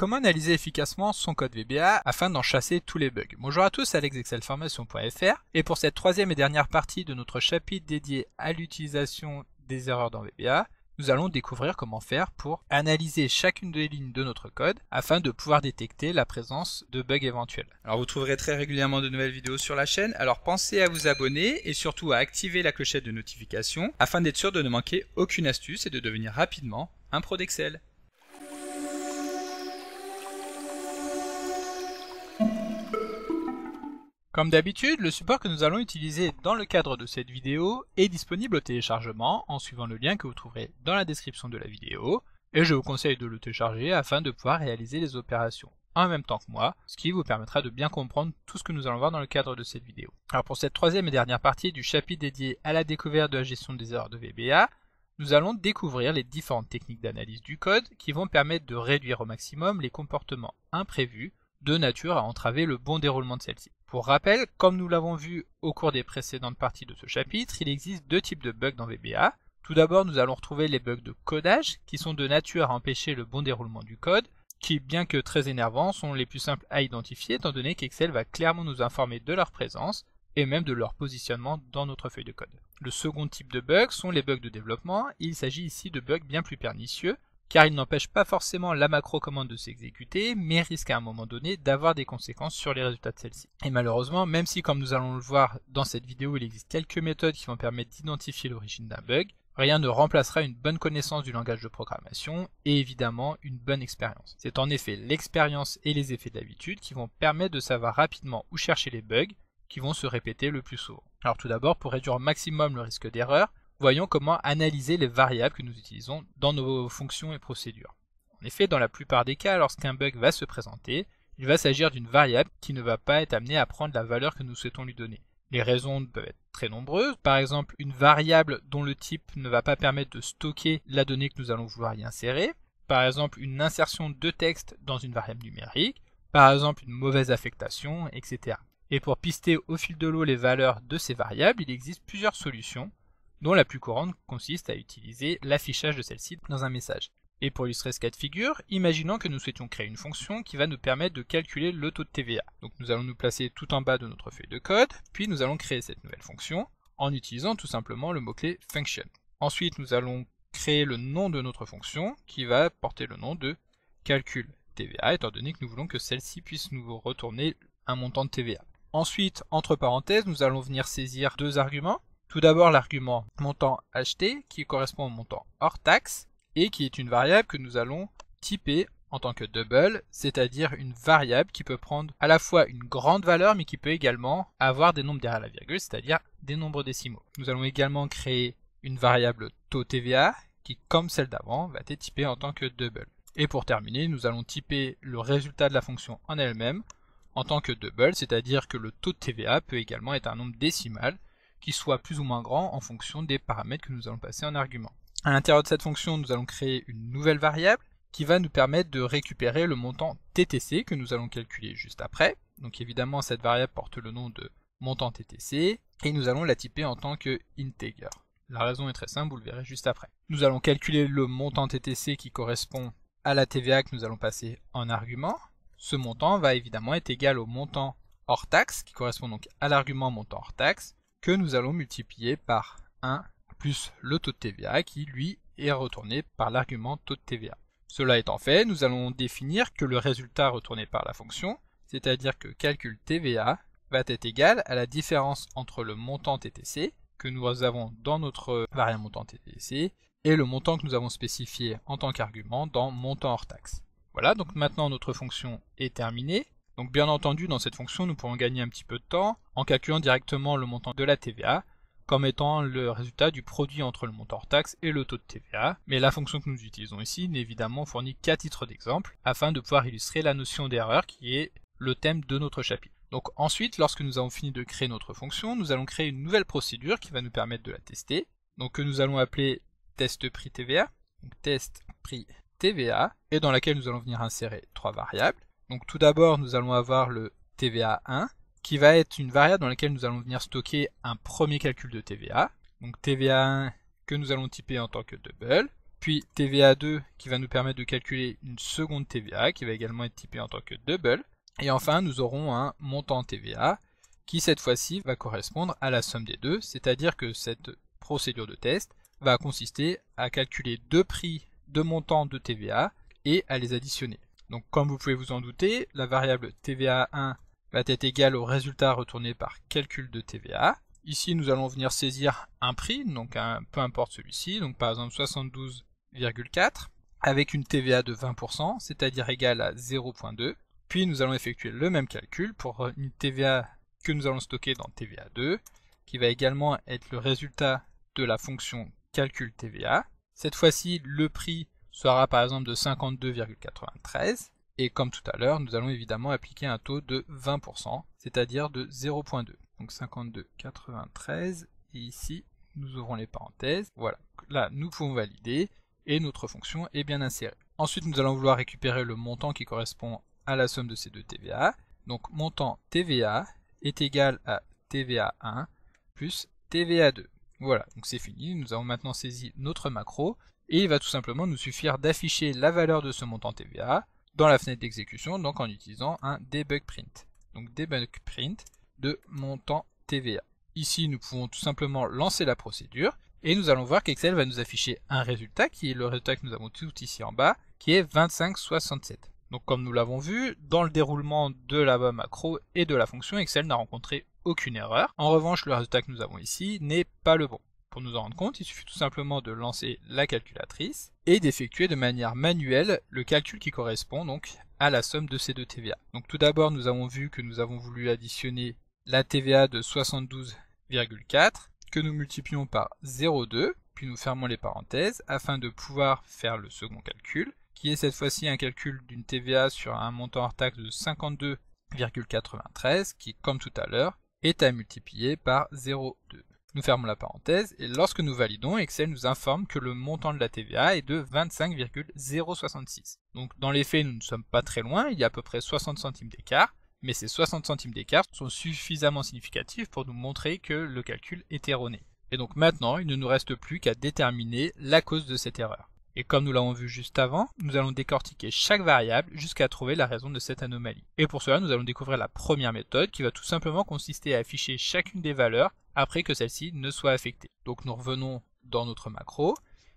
Comment analyser efficacement son code VBA afin d'en chasser tous les bugs Bonjour à tous, alexexcelformation.fr et pour cette troisième et dernière partie de notre chapitre dédié à l'utilisation des erreurs dans VBA, nous allons découvrir comment faire pour analyser chacune des lignes de notre code afin de pouvoir détecter la présence de bugs éventuels. Alors vous trouverez très régulièrement de nouvelles vidéos sur la chaîne, alors pensez à vous abonner et surtout à activer la clochette de notification afin d'être sûr de ne manquer aucune astuce et de devenir rapidement un pro d'Excel. Comme d'habitude, le support que nous allons utiliser dans le cadre de cette vidéo est disponible au téléchargement en suivant le lien que vous trouverez dans la description de la vidéo, et je vous conseille de le télécharger afin de pouvoir réaliser les opérations en même temps que moi, ce qui vous permettra de bien comprendre tout ce que nous allons voir dans le cadre de cette vidéo. Alors pour cette troisième et dernière partie du chapitre dédié à la découverte de la gestion des erreurs de VBA, nous allons découvrir les différentes techniques d'analyse du code qui vont permettre de réduire au maximum les comportements imprévus de nature à entraver le bon déroulement de celle-ci. Pour rappel, comme nous l'avons vu au cours des précédentes parties de ce chapitre, il existe deux types de bugs dans VBA. Tout d'abord, nous allons retrouver les bugs de codage, qui sont de nature à empêcher le bon déroulement du code, qui, bien que très énervants, sont les plus simples à identifier, étant donné qu'Excel va clairement nous informer de leur présence, et même de leur positionnement dans notre feuille de code. Le second type de bugs sont les bugs de développement, il s'agit ici de bugs bien plus pernicieux, car il n'empêche pas forcément la macro-commande de s'exécuter, mais risque à un moment donné d'avoir des conséquences sur les résultats de celle-ci. Et malheureusement, même si comme nous allons le voir dans cette vidéo, il existe quelques méthodes qui vont permettre d'identifier l'origine d'un bug, rien ne remplacera une bonne connaissance du langage de programmation et évidemment une bonne expérience. C'est en effet l'expérience et les effets d'habitude qui vont permettre de savoir rapidement où chercher les bugs qui vont se répéter le plus souvent. Alors tout d'abord, pour réduire au maximum le risque d'erreur, voyons comment analyser les variables que nous utilisons dans nos fonctions et procédures. En effet, dans la plupart des cas, lorsqu'un bug va se présenter, il va s'agir d'une variable qui ne va pas être amenée à prendre la valeur que nous souhaitons lui donner. Les raisons peuvent être très nombreuses, par exemple une variable dont le type ne va pas permettre de stocker la donnée que nous allons vouloir y insérer, par exemple une insertion de texte dans une variable numérique, par exemple une mauvaise affectation, etc. Et pour pister au fil de l'eau les valeurs de ces variables, il existe plusieurs solutions dont la plus courante consiste à utiliser l'affichage de celle-ci dans un message. Et pour illustrer ce cas de figure, imaginons que nous souhaitions créer une fonction qui va nous permettre de calculer le taux de TVA. Donc nous allons nous placer tout en bas de notre feuille de code, puis nous allons créer cette nouvelle fonction en utilisant tout simplement le mot-clé function. Ensuite, nous allons créer le nom de notre fonction qui va porter le nom de calcul TVA, étant donné que nous voulons que celle-ci puisse nous retourner un montant de TVA. Ensuite, entre parenthèses, nous allons venir saisir deux arguments. Tout d'abord l'argument montant acheté qui correspond au montant hors taxe et qui est une variable que nous allons typer en tant que double, c'est-à-dire une variable qui peut prendre à la fois une grande valeur mais qui peut également avoir des nombres derrière la virgule, c'est-à-dire des nombres décimaux. Nous allons également créer une variable taux TVA qui, comme celle d'avant, va être typée en tant que double. Et pour terminer, nous allons typer le résultat de la fonction en elle-même en tant que double, c'est-à-dire que le taux de TVA peut également être un nombre décimal qui soit plus ou moins grand en fonction des paramètres que nous allons passer en argument. À l'intérieur de cette fonction, nous allons créer une nouvelle variable qui va nous permettre de récupérer le montant TTC que nous allons calculer juste après. Donc évidemment, cette variable porte le nom de montant TTC et nous allons la typer en tant que integer. La raison est très simple, vous le verrez juste après. Nous allons calculer le montant TTC qui correspond à la TVA que nous allons passer en argument. Ce montant va évidemment être égal au montant hors taxe qui correspond donc à l'argument montant hors taxe que nous allons multiplier par 1 plus le taux de TVA qui, lui, est retourné par l'argument taux de TVA. Cela étant fait, nous allons définir que le résultat retourné par la fonction, c'est-à-dire que calcul TVA va être égal à la différence entre le montant TTC que nous avons dans notre variable montant TTC et le montant que nous avons spécifié en tant qu'argument dans montant hors taxe. Voilà, donc maintenant notre fonction est terminée. Donc bien entendu, dans cette fonction, nous pourrons gagner un petit peu de temps en calculant directement le montant de la TVA comme étant le résultat du produit entre le montant hors taxe et le taux de TVA. Mais la fonction que nous utilisons ici n'est évidemment fournie qu'à titre d'exemple afin de pouvoir illustrer la notion d'erreur qui est le thème de notre chapitre. Donc ensuite, lorsque nous avons fini de créer notre fonction, nous allons créer une nouvelle procédure qui va nous permettre de la tester. Donc que nous allons appeler test prix TVA, test prix TVA, et dans laquelle nous allons venir insérer trois variables. Donc tout d'abord, nous allons avoir le TVA1, qui va être une variable dans laquelle nous allons venir stocker un premier calcul de TVA. Donc TVA1 que nous allons typer en tant que double, puis TVA2 qui va nous permettre de calculer une seconde TVA qui va également être typée en tant que double, et enfin nous aurons un montant TVA qui cette fois-ci va correspondre à la somme des deux, c'est-à-dire que cette procédure de test va consister à calculer deux prix, de montants de TVA et à les additionner. Donc comme vous pouvez vous en douter, la variable TVA1 va être égale au résultat retourné par calcul de TVA. Ici, nous allons venir saisir un prix, donc un, peu importe celui-ci, donc par exemple 72,4, avec une TVA de 20%, c'est-à-dire égale à 0,2. Puis nous allons effectuer le même calcul pour une TVA que nous allons stocker dans TVA2, qui va également être le résultat de la fonction calcul TVA. Cette fois-ci, le prix sera par exemple de 52,93 et comme tout à l'heure, nous allons évidemment appliquer un taux de 20%, c'est-à-dire de 0,2. Donc 52,93 et ici, nous ouvrons les parenthèses. Voilà, là nous pouvons valider et notre fonction est bien insérée. Ensuite, nous allons vouloir récupérer le montant qui correspond à la somme de ces deux TVA. Donc montant TVA est égal à TVA1 plus TVA2. Voilà, donc c'est fini. Nous avons maintenant saisi notre macro et il va tout simplement nous suffire d'afficher la valeur de ce montant TVA dans la fenêtre d'exécution, donc en utilisant un debug print. Donc debug print de montant TVA. Ici, nous pouvons tout simplement lancer la procédure et nous allons voir qu'Excel va nous afficher un résultat qui est le résultat que nous avons tout ici en bas, qui est 2567. Donc comme nous l'avons vu, dans le déroulement de la macro et de la fonction, Excel n'a rencontré aucune erreur. En revanche, le résultat que nous avons ici n'est pas le bon. Pour nous en rendre compte, il suffit tout simplement de lancer la calculatrice et d'effectuer de manière manuelle le calcul qui correspond donc à la somme de ces deux TVA. Donc tout d'abord, nous avons vu que nous avons voulu additionner la TVA de 72,4 que nous multiplions par 0,2 puis nous fermons les parenthèses afin de pouvoir faire le second calcul qui est cette fois-ci un calcul d'une TVA sur un montant hors taxe de 52,93 qui comme tout à l'heure est à multiplier par 0,2. Nous fermons la parenthèse et lorsque nous validons, Excel nous informe que le montant de la TVA est de 25,066. Donc dans les faits, nous ne sommes pas très loin, il y a à peu près 60 centimes d'écart, mais ces 60 centimes d'écart sont suffisamment significatifs pour nous montrer que le calcul est erroné. Et donc maintenant, il ne nous reste plus qu'à déterminer la cause de cette erreur. Et comme nous l'avons vu juste avant, nous allons décortiquer chaque variable jusqu'à trouver la raison de cette anomalie. Et pour cela, nous allons découvrir la première méthode qui va tout simplement consister à afficher chacune des valeurs après que celle-ci ne soit affectée. Donc nous revenons dans notre macro.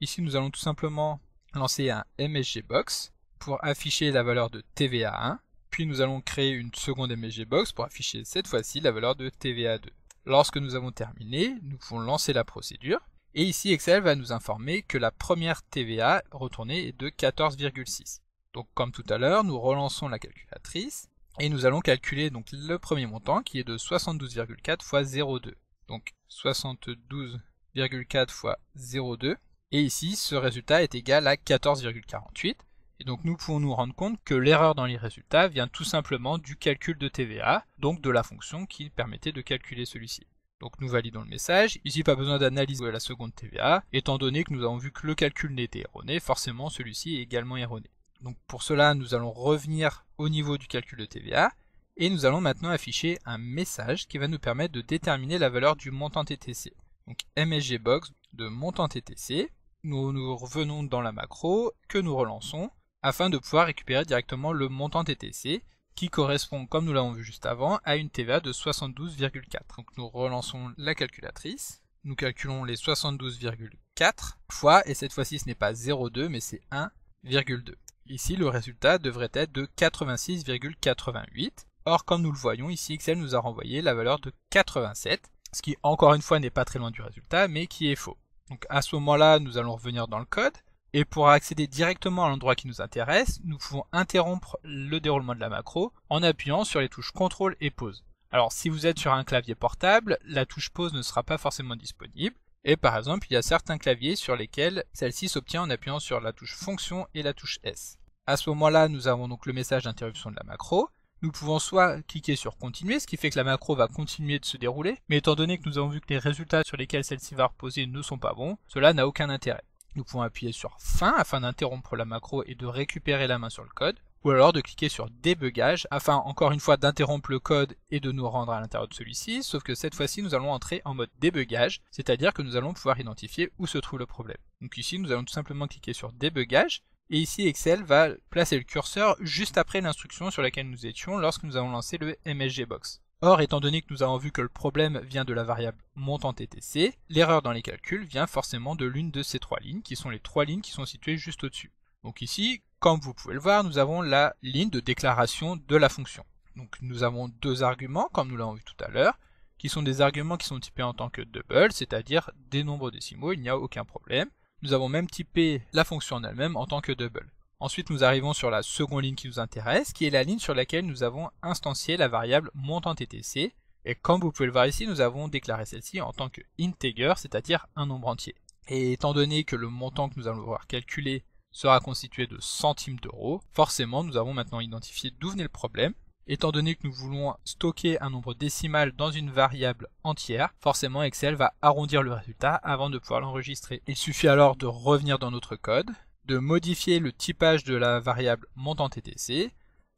Ici, nous allons tout simplement lancer un msgbox pour afficher la valeur de TVA1. Puis nous allons créer une seconde msgbox pour afficher cette fois-ci la valeur de TVA2. Lorsque nous avons terminé, nous pouvons lancer la procédure. Et ici, Excel va nous informer que la première TVA retournée est de 14,6. Donc comme tout à l'heure, nous relançons la calculatrice et nous allons calculer donc le premier montant qui est de 72,4 fois 0,2. Donc 72,4 fois 0,2. Et ici, ce résultat est égal à 14,48. Et donc nous pouvons nous rendre compte que l'erreur dans les résultats vient tout simplement du calcul de TVA, donc de la fonction qui permettait de calculer celui-ci. Donc nous validons le message. Ici, pas besoin d'analyser la seconde TVA. Étant donné que nous avons vu que le calcul n'était erroné, forcément celui-ci est également erroné. Donc pour cela, nous allons revenir au niveau du calcul de TVA. Et nous allons maintenant afficher un message qui va nous permettre de déterminer la valeur du montant TTC. Donc MSGBOX de montant TTC. Nous, nous revenons dans la macro que nous relançons afin de pouvoir récupérer directement le montant TTC qui correspond, comme nous l'avons vu juste avant, à une TVA de 72,4. Donc nous relançons la calculatrice, nous calculons les 72,4 fois, et cette fois-ci ce n'est pas 0,2 mais c'est 1,2. Ici le résultat devrait être de 86,88. Or, comme nous le voyons, ici Excel nous a renvoyé la valeur de 87, ce qui encore une fois n'est pas très loin du résultat, mais qui est faux. Donc à ce moment-là, nous allons revenir dans le code, et pour accéder directement à l'endroit qui nous intéresse, nous pouvons interrompre le déroulement de la macro en appuyant sur les touches CTRL et pause. Alors si vous êtes sur un clavier portable, la touche pause ne sera pas forcément disponible. Et par exemple, il y a certains claviers sur lesquels celle-ci s'obtient en appuyant sur la touche fonction et la touche S. À ce moment-là, nous avons donc le message d'interruption de la macro. Nous pouvons soit cliquer sur continuer, ce qui fait que la macro va continuer de se dérouler, mais étant donné que nous avons vu que les résultats sur lesquels celle-ci va reposer ne sont pas bons, cela n'a aucun intérêt. Nous pouvons appuyer sur Fin afin d'interrompre la macro et de récupérer la main sur le code, ou alors de cliquer sur Débugage afin encore une fois d'interrompre le code et de nous rendre à l'intérieur de celui-ci, sauf que cette fois-ci nous allons entrer en mode débugage, c'est-à-dire que nous allons pouvoir identifier où se trouve le problème. Donc ici nous allons tout simplement cliquer sur Débugage, et ici Excel va placer le curseur juste après l'instruction sur laquelle nous étions lorsque nous avons lancé le MSG Box. Or, étant donné que nous avons vu que le problème vient de la variable montant TTC, l'erreur dans les calculs vient forcément de l'une de ces trois lignes, qui sont les trois lignes qui sont situées juste au-dessus. Donc ici, comme vous pouvez le voir, nous avons la ligne de déclaration de la fonction. Donc nous avons deux arguments, comme nous l'avons vu tout à l'heure, qui sont des arguments qui sont typés en tant que double, c'est-à-dire des nombres décimaux, il n'y a aucun problème. Nous avons même typé la fonction en elle-même en tant que double. Ensuite, nous arrivons sur la seconde ligne qui nous intéresse, qui est la ligne sur laquelle nous avons instancié la variable montant TTC. Et comme vous pouvez le voir ici, nous avons déclaré celle-ci en tant que integer, c'est-à-dire un nombre entier. Et étant donné que le montant que nous allons voir calculer sera constitué de centimes d'euros, forcément nous avons maintenant identifié d'où venait le problème. Étant donné que nous voulons stocker un nombre décimal dans une variable entière, forcément Excel va arrondir le résultat avant de pouvoir l'enregistrer. Il suffit alors de revenir dans notre code de modifier le typage de la variable montant TTC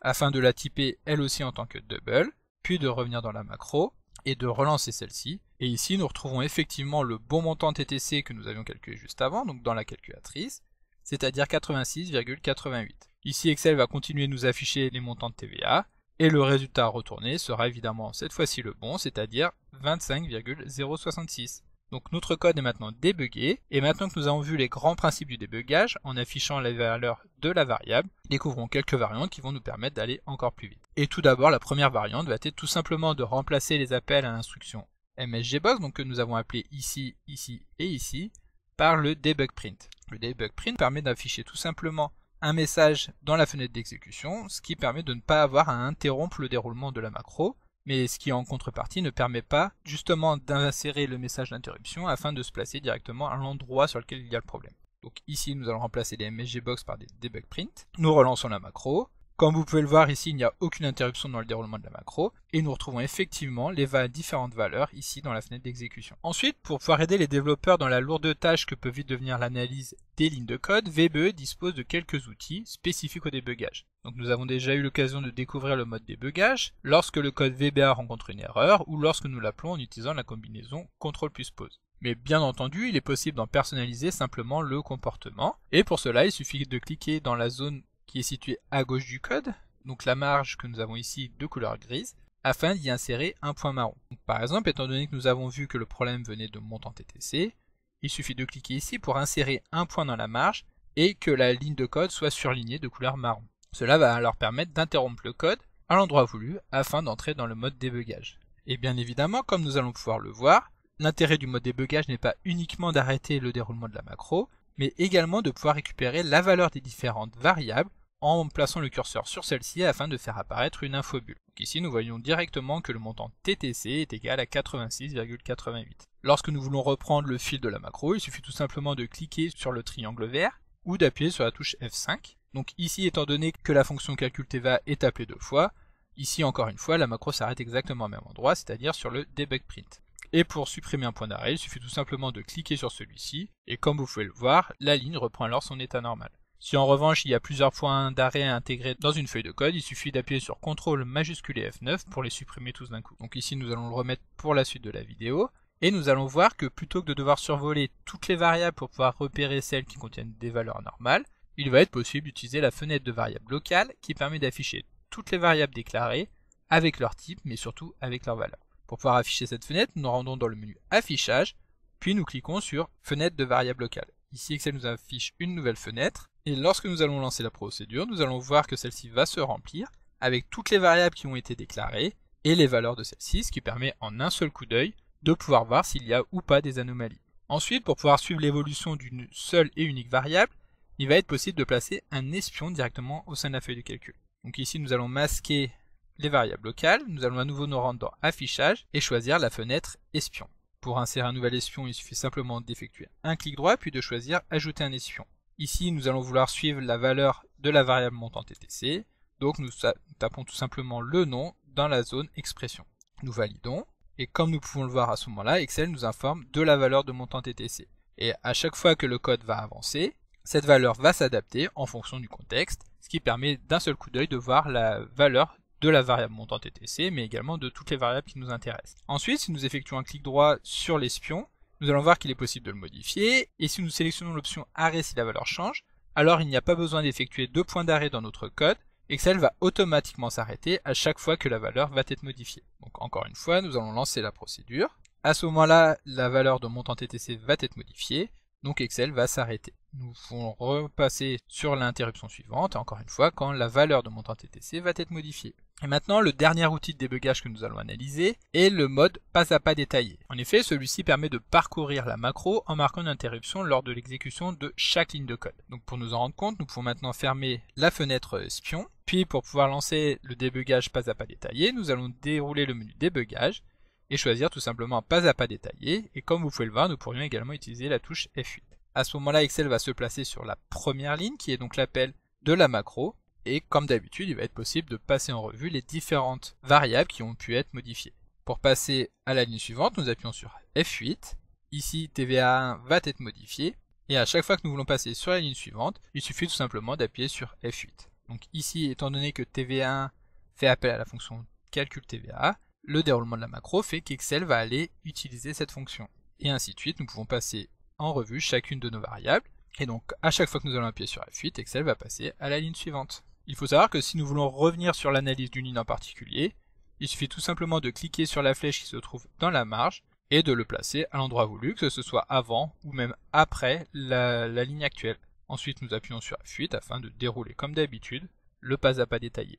afin de la typer elle aussi en tant que double, puis de revenir dans la macro et de relancer celle-ci. Et ici, nous retrouvons effectivement le bon montant TTC que nous avions calculé juste avant, donc dans la calculatrice, c'est-à-dire 86,88. Ici, Excel va continuer de nous afficher les montants de TVA, et le résultat retourné sera évidemment cette fois-ci le bon, c'est-à-dire 25,066. Donc notre code est maintenant débugué, et maintenant que nous avons vu les grands principes du débugage, en affichant la valeur de la variable, découvrons quelques variantes qui vont nous permettre d'aller encore plus vite. Et tout d'abord, la première variante va être tout simplement de remplacer les appels à l'instruction msgbox, donc que nous avons appelé ici, ici et ici, par le debug print. Le debug print permet d'afficher tout simplement un message dans la fenêtre d'exécution, ce qui permet de ne pas avoir à interrompre le déroulement de la macro, mais ce qui en contrepartie ne permet pas justement d'insérer le message d'interruption afin de se placer directement à l'endroit sur lequel il y a le problème. Donc ici nous allons remplacer les MSGBox par des debug print. Nous relançons la macro, comme vous pouvez le voir ici, il n'y a aucune interruption dans le déroulement de la macro, et nous retrouvons effectivement les différentes valeurs ici dans la fenêtre d'exécution. Ensuite, pour pouvoir aider les développeurs dans la lourde tâche que peut vite devenir l'analyse des lignes de code, VBE dispose de quelques outils spécifiques au débugage. Donc nous avons déjà eu l'occasion de découvrir le mode débugage, lorsque le code VBA rencontre une erreur, ou lorsque nous l'appelons en utilisant la combinaison CTRL plus pause. Mais bien entendu, il est possible d'en personnaliser simplement le comportement, et pour cela, il suffit de cliquer dans la zone qui est situé à gauche du code, donc la marge que nous avons ici de couleur grise, afin d'y insérer un point marron. par exemple, étant donné que nous avons vu que le problème venait de montant TTC, il suffit de cliquer ici pour insérer un point dans la marge et que la ligne de code soit surlignée de couleur marron. Cela va alors permettre d'interrompre le code à l'endroit voulu afin d'entrer dans le mode débugage. Et bien évidemment, comme nous allons pouvoir le voir, l'intérêt du mode débugage n'est pas uniquement d'arrêter le déroulement de la macro, mais également de pouvoir récupérer la valeur des différentes variables en plaçant le curseur sur celle-ci afin de faire apparaître une infobule. Donc ici nous voyons directement que le montant TTC est égal à 86,88. Lorsque nous voulons reprendre le fil de la macro, il suffit tout simplement de cliquer sur le triangle vert ou d'appuyer sur la touche F5. Donc ici étant donné que la fonction calculteva est appelée deux fois, ici encore une fois la macro s'arrête exactement au même endroit, c'est-à-dire sur le debug print. Et pour supprimer un point d'arrêt, il suffit tout simplement de cliquer sur celui-ci, et comme vous pouvez le voir, la ligne reprend alors son état normal. Si en revanche il y a plusieurs points d'arrêt intégrer dans une feuille de code, il suffit d'appuyer sur CTRL majuscule F9 pour les supprimer tous d'un coup. Donc ici nous allons le remettre pour la suite de la vidéo, et nous allons voir que plutôt que de devoir survoler toutes les variables pour pouvoir repérer celles qui contiennent des valeurs normales, il va être possible d'utiliser la fenêtre de variables locales qui permet d'afficher toutes les variables déclarées avec leur type mais surtout avec leur valeur. Pour pouvoir afficher cette fenêtre, nous nous rendons dans le menu Affichage, puis nous cliquons sur Fenêtre de variable locale. Ici, Excel nous affiche une nouvelle fenêtre, et lorsque nous allons lancer la procédure, nous allons voir que celle-ci va se remplir avec toutes les variables qui ont été déclarées et les valeurs de celle ci ce qui permet en un seul coup d'œil de pouvoir voir s'il y a ou pas des anomalies. Ensuite, pour pouvoir suivre l'évolution d'une seule et unique variable, il va être possible de placer un espion directement au sein de la feuille de calcul. Donc ici, nous allons masquer les variables locales, nous allons à nouveau nous rendre dans Affichage et choisir la fenêtre Espion. Pour insérer un nouvel espion, il suffit simplement d'effectuer un clic droit puis de choisir Ajouter un espion. Ici, nous allons vouloir suivre la valeur de la variable montant TTC, donc nous tapons tout simplement le nom dans la zone expression. Nous validons, et comme nous pouvons le voir à ce moment-là, Excel nous informe de la valeur de montant TTC. Et à chaque fois que le code va avancer, cette valeur va s'adapter en fonction du contexte, ce qui permet d'un seul coup d'œil de voir la valeur de la variable montant TTC, mais également de toutes les variables qui nous intéressent. Ensuite, si nous effectuons un clic droit sur l'espion, nous allons voir qu'il est possible de le modifier, et si nous sélectionnons l'option arrêt si la valeur change, alors il n'y a pas besoin d'effectuer deux points d'arrêt dans notre code, Excel va automatiquement s'arrêter à chaque fois que la valeur va être modifiée. Donc encore une fois, nous allons lancer la procédure. À ce moment-là, la valeur de montant TTC va être modifiée, donc Excel va s'arrêter. Nous pouvons repasser sur l'interruption suivante, encore une fois, quand la valeur de montant TTC va être modifiée. Et maintenant, le dernier outil de débugage que nous allons analyser est le mode pas à pas détaillé. En effet, celui-ci permet de parcourir la macro en marquant une interruption lors de l'exécution de chaque ligne de code. Donc pour nous en rendre compte, nous pouvons maintenant fermer la fenêtre espion. Puis pour pouvoir lancer le débugage pas à pas détaillé, nous allons dérouler le menu débugage et choisir tout simplement pas à pas détaillé, et comme vous pouvez le voir, nous pourrions également utiliser la touche F8. À ce moment-là, Excel va se placer sur la première ligne, qui est donc l'appel de la macro, et comme d'habitude, il va être possible de passer en revue les différentes variables qui ont pu être modifiées. Pour passer à la ligne suivante, nous appuyons sur F8, ici TVA1 va être modifié, et à chaque fois que nous voulons passer sur la ligne suivante, il suffit tout simplement d'appuyer sur F8. Donc ici, étant donné que TVA1 fait appel à la fonction calcul TVA, le déroulement de la macro fait qu'Excel va aller utiliser cette fonction. Et ainsi de suite, nous pouvons passer en revue chacune de nos variables. Et donc, à chaque fois que nous allons appuyer sur F8, Excel va passer à la ligne suivante. Il faut savoir que si nous voulons revenir sur l'analyse d'une ligne en particulier, il suffit tout simplement de cliquer sur la flèche qui se trouve dans la marge et de le placer à l'endroit voulu, que ce soit avant ou même après la, ligne actuelle. Ensuite, nous appuyons sur F8 afin de dérouler comme d'habitude le pas à pas détaillé.